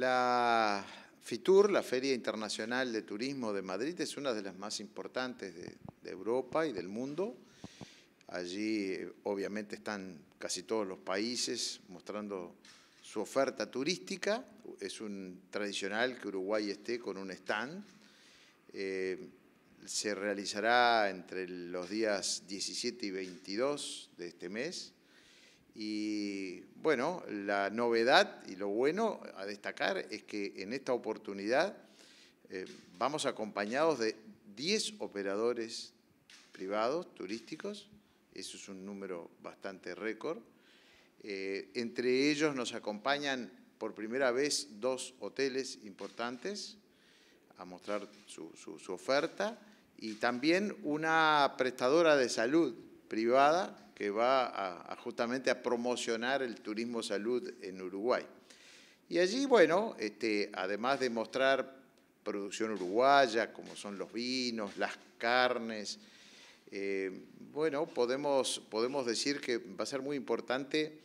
La FITUR, la Feria Internacional de Turismo de Madrid, es una de las más importantes de, Europa y del mundo. Allí obviamente están casi todos los países mostrando su oferta turística. Es un tradicional que Uruguay esté con un stand. Eh, se realizará entre los días 17 y 22 de este mes. Y bueno, la novedad y lo bueno a destacar es que en esta oportunidad eh, vamos acompañados de 10 operadores privados turísticos, eso es un número bastante récord. Eh, entre ellos nos acompañan por primera vez dos hoteles importantes a mostrar su oferta y también una prestadora de salud privada que va justamente a promocionar el turismo salud en Uruguay. Y allí, bueno, este, además de mostrar producción uruguaya, como son los vinos, las carnes, eh, bueno, podemos, podemos decir que va a ser muy importante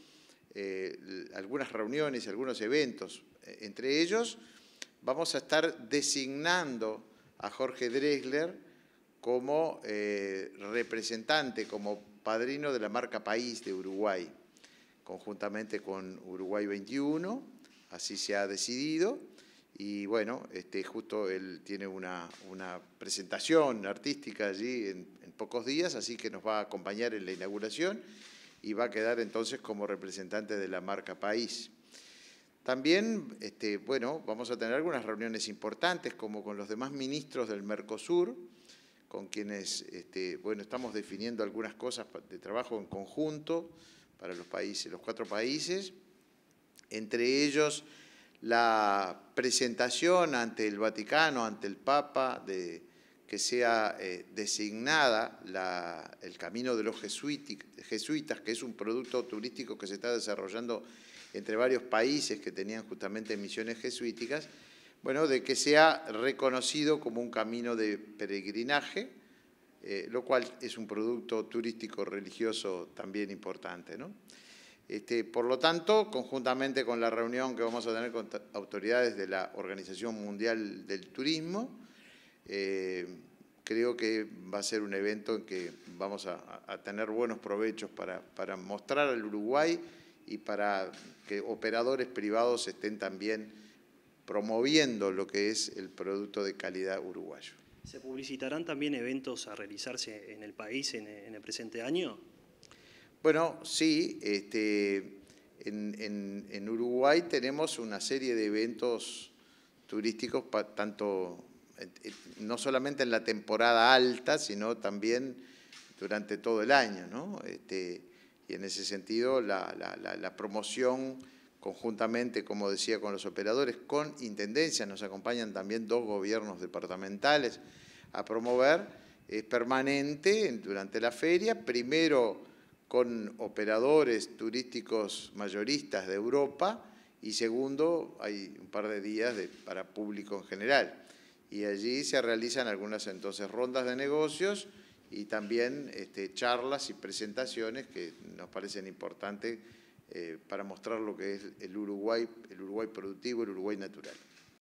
eh, algunas reuniones, algunos eventos. Entre ellos, vamos a estar designando a Jorge Dresler como eh, representante, como padrino de la marca País de Uruguay, conjuntamente con Uruguay 21, así se ha decidido. Y bueno, este, justo él tiene una, presentación artística allí en, pocos días, así que nos va a acompañar en la inauguración y va a quedar entonces como representante de la marca País. También, este, bueno, vamos a tener algunas reuniones importantes, como con los demás ministros del Mercosur, con quienes, este, bueno, estamos definiendo algunas cosas de trabajo en conjunto para los países, los cuatro países, entre ellos la presentación ante el Vaticano, ante el Papa, de que sea eh, designada el camino de los jesuitas, que es un producto turístico que se está desarrollando entre varios países que tenían justamente misiones jesuíticas, bueno, de que sea reconocido como un camino de peregrinaje, eh, lo cual es un producto turístico religioso también importante. Este, por lo tanto, conjuntamente con la reunión que vamos a tener con autoridades de la Organización Mundial del Turismo, eh, creo que va a ser un evento en que vamos a, tener buenos provechos para, mostrar al Uruguay y para que operadores privados estén también promoviendo lo que es el producto de calidad uruguayo. ¿Se publicitarán también eventos a realizarse en el país en, el presente año? Bueno, sí, este, en, Uruguay tenemos una serie de eventos turísticos, tanto no solamente en la temporada alta, sino también durante todo el año. Este, y en ese sentido, la promoción conjuntamente, como decía, con los operadores, con intendencia, nos acompañan también dos gobiernos departamentales a promover es permanente durante la feria, primero con operadores turísticos mayoristas de Europa y segundo, hay un par de días para público en general. Y allí se realizan algunas entonces rondas de negocios y también este, charlas y presentaciones que nos parecen importantes eh, para mostrar lo que es el Uruguay, el Uruguay productivo, el Uruguay natural.